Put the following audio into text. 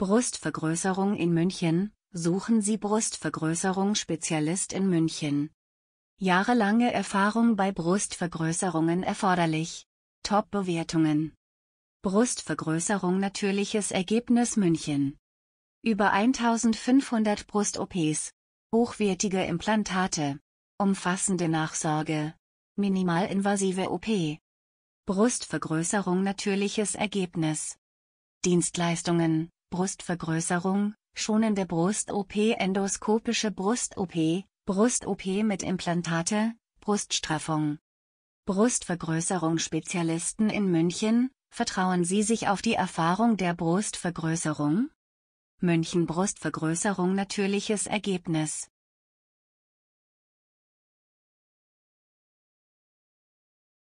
Brustvergrößerung in München, suchen Sie Brustvergrößerung Spezialist in München. Jahrelange Erfahrung bei Brustvergrößerungen erforderlich. Top-Bewertungen. Brustvergrößerung natürliches Ergebnis München. Über 1500 Brust-OPs, hochwertige Implantate, umfassende Nachsorge, minimalinvasive OP. Brustvergrößerung natürliches Ergebnis. Dienstleistungen Brustvergrößerung, schonende Brust-OP, endoskopische Brust-OP, Brust-OP mit Implantate, Bruststraffung. Brustvergrößerung-Spezialisten in München, vertrauen Sie sich auf die Erfahrung der Brustvergrößerung? München Brustvergrößerung natürliches Ergebnis